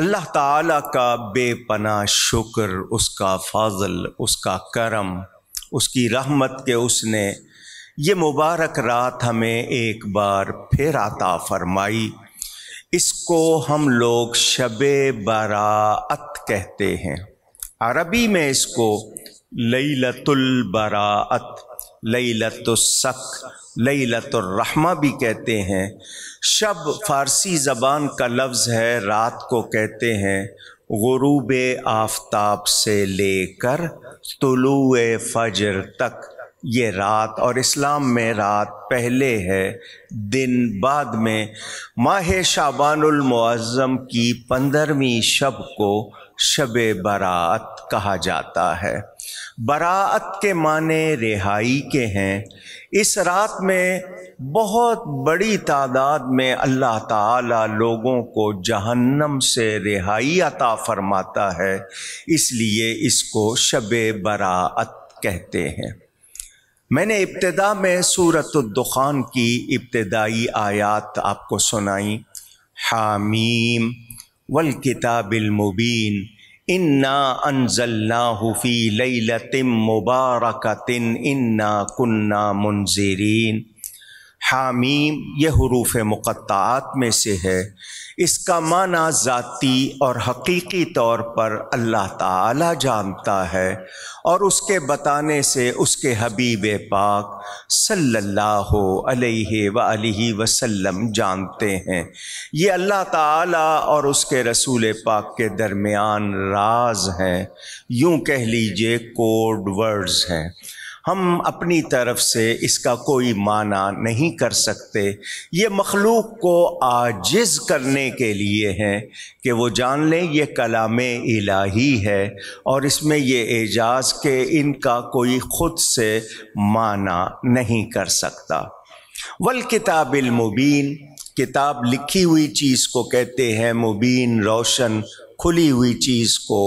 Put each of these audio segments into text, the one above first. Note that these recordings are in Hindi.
अल्लाह ताला का बेपना शुक्र उसका फाजल उसका करम उसकी रहमत के उसने ये मुबारक रात हमें एक बार फिर आता फरमाई इसको हम लोग शब बरात कहते हैं अरबी में इसको लई बरात लई लई लतुर्रहमा भी कहते हैं शब फारसी ज़बान का लफ्ज़ है रात को कहते हैं गुरूब आफ्ताब से लेकर तुलु फजर तक ये रात और इस्लाम में रात पहले है दिन बाद में माह शाबानमज़म की पंद्रहवीं शब को शब बरात कहा जाता है बरात के माने रिहाई के हैं इस रात में बहुत बड़ी तादाद में अल्लाह ताला लोगों को जहन्नम से रिहाई अता फरमाता है इसलिए इसको शब बरात कहते हैं मैंने इब्तदा में सूरत दुखान की इब्तदाई आयात आपको सुनाई हामीम वल किताबिल मुबीन इन्ना अनजल्ला हुफ़ी लतम मुबारकतिन इन्ना कुन्ना मुनजरीन हामीम यह हरूफ मुक़ात में से है इसका माना ज़ाती और हकीकी तौर पर अल्लाह ताला जानता है और उसके बताने से उसके हबीब पाक सल्लल्लाहु अलैहि सल्ला वसल्लम जानते हैं ये अल्लाह ताला और उसके रसूल पाक के दरमियान राज हैं यूँ कह लीजिए कोड वर्ड्स हैं हम अपनी तरफ से इसका कोई माना नहीं कर सकते ये मखलूक को आजिज़ करने के लिए हैं कि वो जान लें ये कलाम इलाही है और इसमें ये एजाज़ के इनका कोई ख़ुद से माना नहीं कर सकता वल किताबिल मुबीन किताब लिखी हुई चीज़ को कहते हैं मुबीन रोशन खुली हुई चीज़ को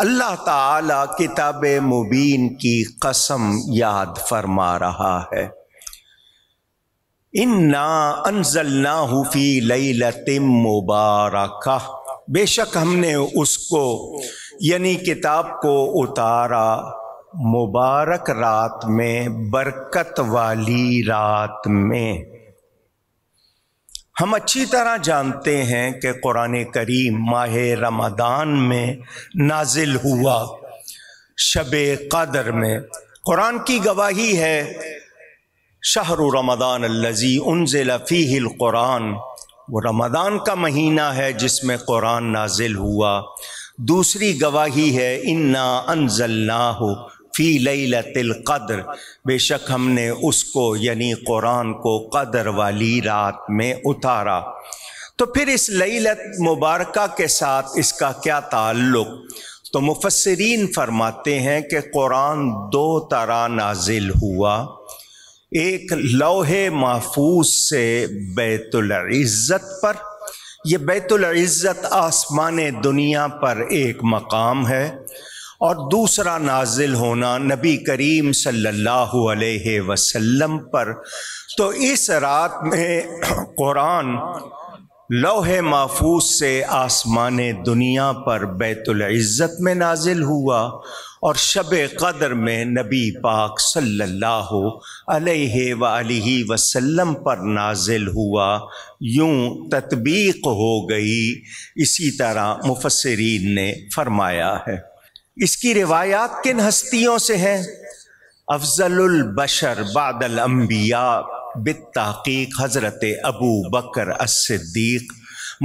अल्लाह ताला किताब मुबीन की कसम याद फरमा रहा है इन्ना ना हुफ़ी लई लतिम मुबारक बेशक हमने उसको यानी किताब को उतारा मुबारक रात में बरकत वाली रात में हम अच्छी तरह जानते हैं कि कुरान करीम माह रमदान में नाजिल हुआ शब कदर में कुरान की गवाही है शहर रमदान लजी उनफ़ी कुरान वो रमदान का महीना है जिसमें कुरान नाजिल हुआ दूसरी गवाही है इन्ना अनजल्ला हो फ़ी लैलतिल कद्र बेशक हमने उसको यानी कुरान को कदर वाली रात में उतारा तो फिर इस लईलत मुबारक के साथ इसका क्या ताल्लुक़ तो मुफसरीन फरमाते हैं कि कुरान दो तरह नाजिल हुआ एक लोहे महफूज से बैतुल्ज़त पर यह बैतुल्ज़त आसमान दुनिया पर एक मकाम है और दूसरा नाजिल होना नबी करीम सल्लल्लाहु अलैहि वसल्लम पर तो इस रात में कुरान लोहे महफूज से आसमान दुनिया पर बैतुल्ज़त में नाजिल हुआ और शब कदर में नबी पाक सल्लल्लाहु अलैहि सल्ला वसल्लम पर नाजिल हुआ यूं तत्बीक हो गई इसी तरह मुफसरीन ने फरमाया है इसकी रिवायात किन हस्तियों से है अफजल बशर बादल अम्बिया बिताकीक हज़रत अबू बकर असद्दीक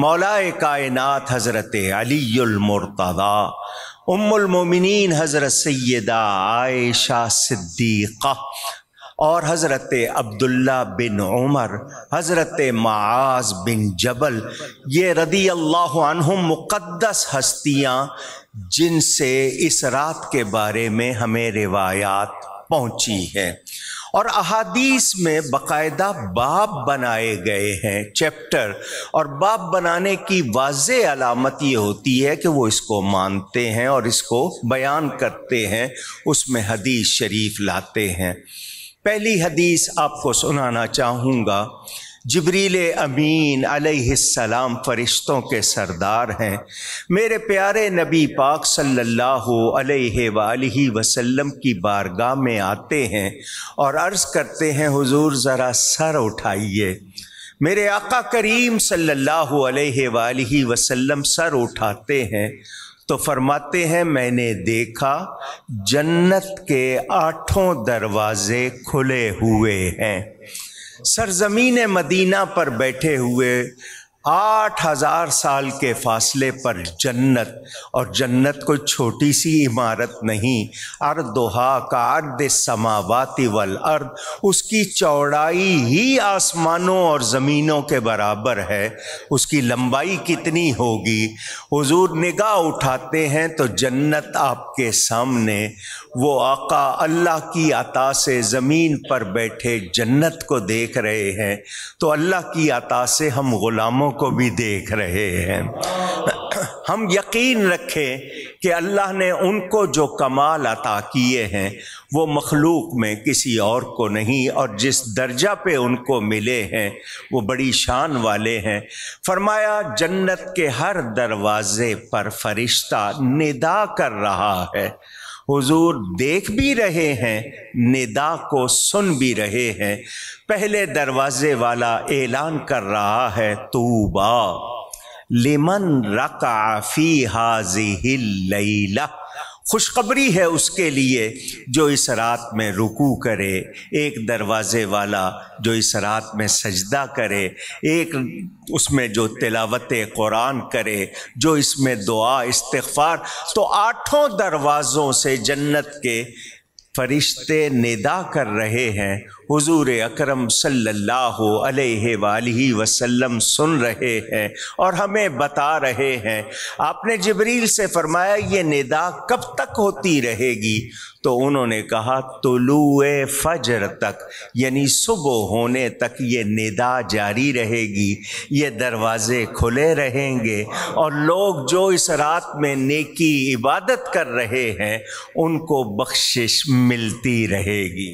मौलाए कायनात हज़रत अलीमरतदा उम्मिन हज़रत सैदा आयशा सिद्दीक़ा और हज़रत अब्दुल्ला बिन उमर हज़रत माज बिन जबल ये रदी अल्लाह मुक़दस हस्तियाँ जिनसे इस रात के बारे में हमें रिवायात पहुँची हैं और अहादीस में बकायदा बाब बनाए गए हैं चैप्टर और बाब बनाने की वाज अलामत ये होती है कि वो इसको मानते हैं और इसको बयान करते हैं उसमें हदीस शरीफ लाते हैं पहली हदीस आपको सुनाना चाहूँगा जबरील अमीन अलैहिस्सलाम फ़रिश्तों के सरदार हैं मेरे प्यारे नबी पाक सल्लल्लाहु अलैहि वसल्लम की बारगाह में आते हैं और अर्ज़ करते हैं हुजूर ज़रा सर उठाइए मेरे आका करीम सल्लल्लाहु अलैहि वसल्लम सर उठाते हैं तो फरमाते हैं मैंने देखा जन्नत के आठों दरवाजे खुले हुए हैं सरजमीन मदीना पर बैठे हुए आठ हजार साल के फासले पर जन्नत और जन्नत कोई छोटी सी इमारत नहीं अर्दोहा का अर्द समावाती वल अर्द उसकी चौड़ाई ही आसमानों और ज़मीनों के बराबर है उसकी लंबाई कितनी होगी हुजूर निगाह उठाते हैं तो जन्नत आपके सामने वो आका अल्लाह की अता से ज़मीन पर बैठे जन्नत को देख रहे हैं तो अल्लाह की अता से हम ग़ुलामों को भी देख रहे हैं हम यकीन रखें कि अल्लाह ने उनको जो कमाल अता किए हैं वो मखलूक में किसी और को नहीं और जिस दर्जा पे उनको मिले हैं वो बड़ी शान वाले हैं फरमाया जन्नत के हर दरवाज़े पर फरिश्ता निदा कर रहा है हुजूर देख भी रहे हैं निदा को सुन भी रहे हैं पहले दरवाजे वाला ऐलान कर रहा है तूबा लिमन रकाफी हाजी लईला खुशखबरी है उसके लिए जो इस रात में रुकू करे एक दरवाज़े वाला जो इस रात में सजदा करे एक उसमें जो तिलावत कुरान करे जो इसमें दुआ इस्तफ़ार तो आठों दरवाज़ों से जन्नत के फरिश्ते निदा कर रहे हैं हुजूर अकरम सल्लल्लाहु अलैहि वालही वसल्लम सुन रहे हैं और हमें बता रहे हैं आपने जबरील से फरमाया ये निदा कब तक होती रहेगी तो उन्होंने कहा तुलु फजर तक यानी सुबह होने तक ये निदा जारी रहेगी ये दरवाज़े खुले रहेंगे और लोग जो इस रात में नेकी इबादत कर रहे हैं उनको बख्शिश मिलती रहेगी